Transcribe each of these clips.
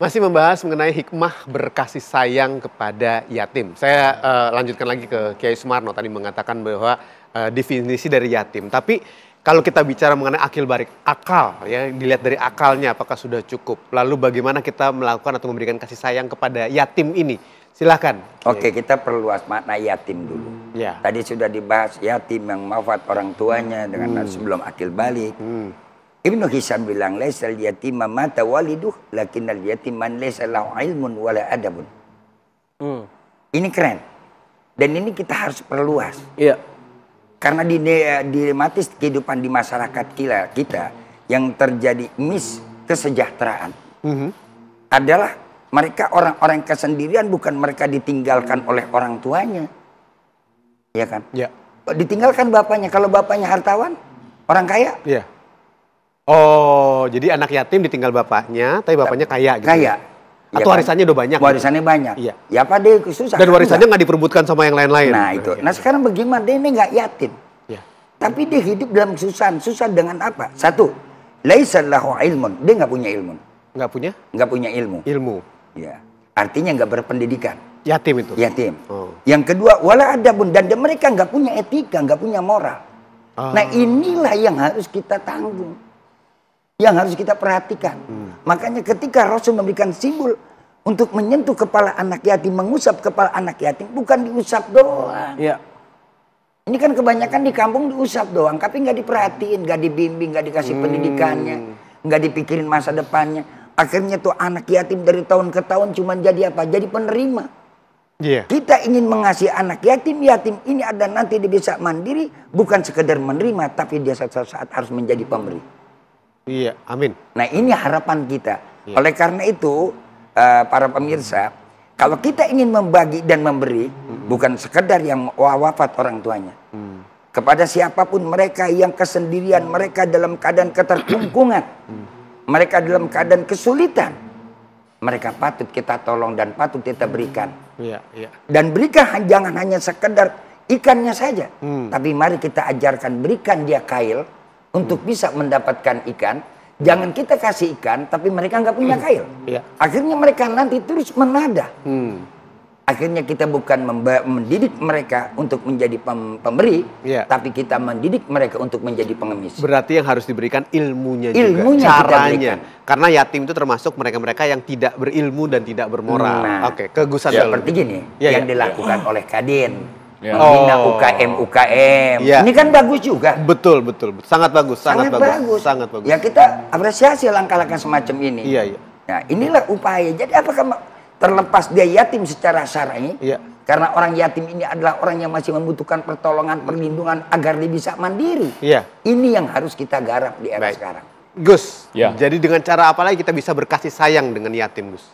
Masih membahas mengenai hikmah berkasih sayang kepada yatim. Saya uh, lanjutkan lagi ke Kiai Sumarno tadi mengatakan bahwa uh, definisi dari yatim. Tapi kalau kita bicara mengenai akil barik, akal ya dilihat dari akalnya apakah sudah cukup. Lalu bagaimana kita melakukan atau memberikan kasih sayang kepada yatim ini? Silahkan. Oke, kita perluas makna yatim dulu. Ya. Tadi sudah dibahas yatim yang mafat orang tuanya dengan hmm. sebelum akil balik. Hmm Ibnu Hisam bilang laisal yatima mata waliduh lakinnal yatiman laisa lahu ilmun wala adabun. Hmm. Ini keren. Dan ini kita harus perluas. Iya. Karena di dilematis kehidupan di masyarakat kita, kita yang terjadi mis kesejahteraan mm -hmm. adalah mereka orang-orang kesendirian bukan mereka ditinggalkan oleh orang tuanya. Iya kan? Iya. Ditinggalkan bapaknya. Kalau bapaknya hartawan, orang kaya. Iya Oh, jadi anak yatim ditinggal bapaknya, tapi bapaknya kaya gitu. Ya? Kaya. Atau ya warisannya udah banyak. Warisannya gitu? banyak. Iya. Ya apa deh susah. Dan kan? warisannya nggak diperbutkan sama yang lain-lain. Nah itu. Iya. Nah sekarang bagaimana dia ini nggak yatim. Iya. Tapi dia hidup dalam kesusahan. Susah dengan apa? Satu, laisallahu ilmun. Dia nggak punya ilmu. Nggak punya? Nggak punya ilmu. Ilmu. Ya. Artinya nggak berpendidikan. Yatim itu. Yatim. Oh. Yang kedua, wala ada pun dan mereka nggak punya etika, nggak punya moral. Oh. Nah inilah yang harus kita tanggung yang harus kita perhatikan. Hmm. Makanya ketika Rasul memberikan simbol untuk menyentuh kepala anak yatim, mengusap kepala anak yatim, bukan diusap doang. Ya. Ini kan kebanyakan di kampung diusap doang, tapi nggak diperhatiin, nggak dibimbing, nggak dikasih hmm. pendidikannya, nggak dipikirin masa depannya. Akhirnya tuh anak yatim dari tahun ke tahun cuma jadi apa? Jadi penerima. Yeah. Kita ingin mengasihi anak yatim, yatim ini ada nanti dia bisa mandiri, bukan sekedar menerima, tapi dia saat-saat harus menjadi pemberi. Iya, amin. Nah ini harapan kita. Iya. Oleh karena itu, uh, para pemirsa, kalau kita ingin membagi dan memberi, hmm. bukan sekedar yang wafat orang tuanya. Hmm. Kepada siapapun mereka yang kesendirian, mereka dalam keadaan keterkungkungan, hmm. mereka dalam keadaan kesulitan, mereka patut kita tolong dan patut kita berikan. yeah, yeah. Dan berikan jangan hanya sekedar ikannya saja, hmm. tapi mari kita ajarkan berikan dia kail, untuk bisa mendapatkan ikan. Jangan kita kasih ikan, tapi mereka nggak punya hmm. kail. Iya. Akhirnya mereka nanti terus menada. Hmm. Akhirnya kita bukan mendidik mereka untuk menjadi pem pemberi, yeah. tapi kita mendidik mereka untuk menjadi pengemis. Berarti yang harus diberikan ilmunya, ilmunya juga, caranya. Karena yatim itu termasuk mereka-mereka yang tidak berilmu dan tidak bermoral. Nah, Oke, okay, ke ya, Seperti gini, ya, yang ya. dilakukan iya. oleh Kadin Ya. Oh. Ini UKM UKM. Ya. Ini kan bagus juga. Betul betul, betul. sangat bagus, sangat, sangat bagus. bagus, sangat bagus. Ya kita apresiasi langkah-langkah semacam ini. Iya iya. Nah inilah upaya. Jadi apakah terlepas dia yatim secara syar'i? Iya. Karena orang yatim ini adalah orang yang masih membutuhkan pertolongan, perlindungan agar dia bisa mandiri. Iya. Ini yang harus kita garap di era Baik. sekarang. Gus, ya. jadi dengan cara apa lagi kita bisa berkasih sayang dengan yatim, Gus?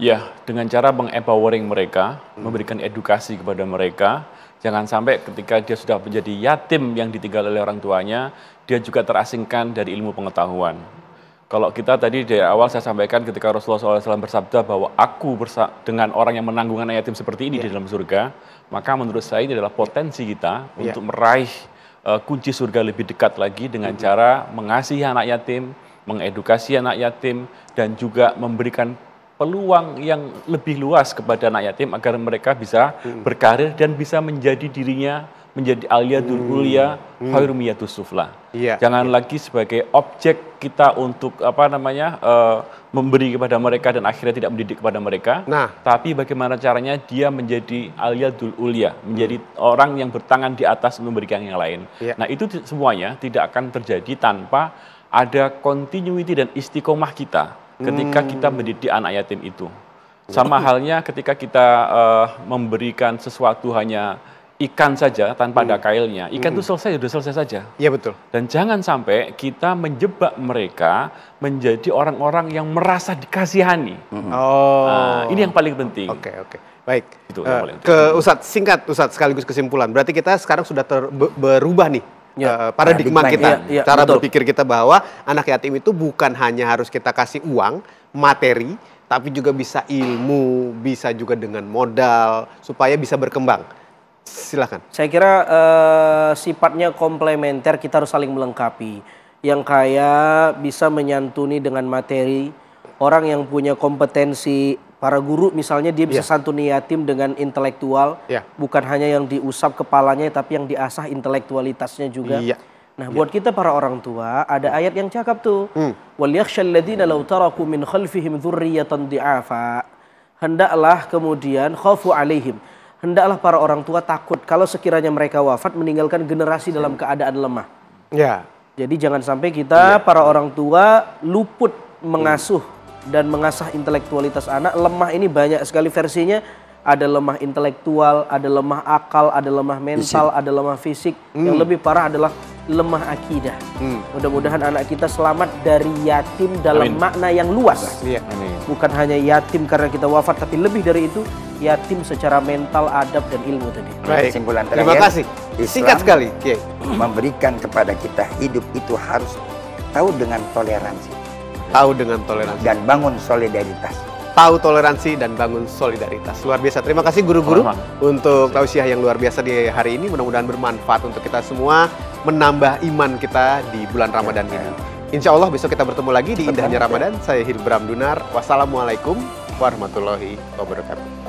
Ya, dengan cara mengempowering mereka, memberikan edukasi kepada mereka, Jangan sampai ketika dia sudah menjadi yatim yang ditinggal oleh orang tuanya, dia juga terasingkan dari ilmu pengetahuan. Kalau kita tadi dari awal saya sampaikan ketika Rasulullah SAW bersabda bahwa aku bersa dengan orang yang menanggung anak yatim seperti ini yeah. di ya. dalam surga, maka menurut saya ini adalah potensi kita yeah. untuk meraih uh, kunci surga lebih dekat lagi dengan mm -hmm. cara mengasihi anak yatim, mengedukasi anak yatim, dan juga memberikan peluang yang lebih luas kepada anak yatim agar mereka bisa hmm. berkarir dan bisa menjadi dirinya menjadi alia dululia ulia hmm. hmm. khairumiyatus sufla. Ya. Jangan ya. lagi sebagai objek kita untuk apa namanya uh, memberi kepada mereka dan akhirnya tidak mendidik kepada mereka. Nah, tapi bagaimana caranya dia menjadi dul ulia, menjadi hmm. orang yang bertangan di atas memberikan yang lain. Ya. Nah, itu semuanya tidak akan terjadi tanpa ada continuity dan istiqomah kita ketika hmm. kita mendidik anak yatim itu. Sama halnya ketika kita uh, memberikan sesuatu hanya ikan saja tanpa hmm. ada kailnya, ikan itu hmm. selesai sudah selesai saja. Iya betul. Dan jangan sampai kita menjebak mereka menjadi orang-orang yang merasa dikasihani. Hmm. Nah, oh. Uh, ini yang paling penting. Oke okay, oke. Okay. Baik. Itu uh, yang eh, paling penting. Ke Ustadz singkat Ustadz sekaligus kesimpulan. Berarti kita sekarang sudah ter berubah nih ya, uh, paradigma, paradigma kita, ya, ya, cara betul. berpikir kita bahwa anak yatim itu bukan hanya harus kita kasih uang, materi, tapi juga bisa ilmu, bisa juga dengan modal supaya bisa berkembang. Silakan. Saya kira uh, sifatnya komplementer, kita harus saling melengkapi. Yang kaya bisa menyantuni dengan materi, orang yang punya kompetensi para guru misalnya dia bisa yeah. santuni yatim dengan intelektual, yeah. bukan hanya yang diusap kepalanya tapi yang diasah intelektualitasnya juga. Yeah. Nah, yeah. buat kita para orang tua ada ayat yang cakap tuh. Mm. Wal yakhshalladzina law taraku min khalfihim dzurriyyatan di'afa. Hendaklah kemudian khafu alaihim. Hendaklah para orang tua takut kalau sekiranya mereka wafat meninggalkan generasi dalam keadaan lemah. Ya. Yeah. Jadi jangan sampai kita yeah. para orang tua luput mengasuh mm dan mengasah intelektualitas anak. Lemah ini banyak sekali versinya. Ada lemah intelektual, ada lemah akal, ada lemah mental, fisik. ada lemah fisik. Hmm. Yang lebih parah adalah lemah akidah. Hmm. Mudah-mudahan anak kita selamat dari yatim dalam Amin. makna yang luas. Iya, amin. Bukan hanya yatim karena kita wafat, tapi lebih dari itu yatim secara mental, adab dan ilmu tadi. Baik. Kesimpulan terakhir. Terima kasih. Islam Singkat sekali. Okay. Iya. Memberikan kepada kita hidup itu harus tahu dengan toleransi Tahu dengan toleransi. Dan bangun solidaritas. Tahu toleransi dan bangun solidaritas. Luar biasa. Terima kasih guru-guru untuk tausiah yang luar biasa di hari ini. Mudah-mudahan bermanfaat untuk kita semua. Menambah iman kita di bulan Ramadan ya. ini. Insya Allah besok kita bertemu lagi di Indahnya Ramadan. Saya Hilbram Dunar. Wassalamualaikum warahmatullahi wabarakatuh.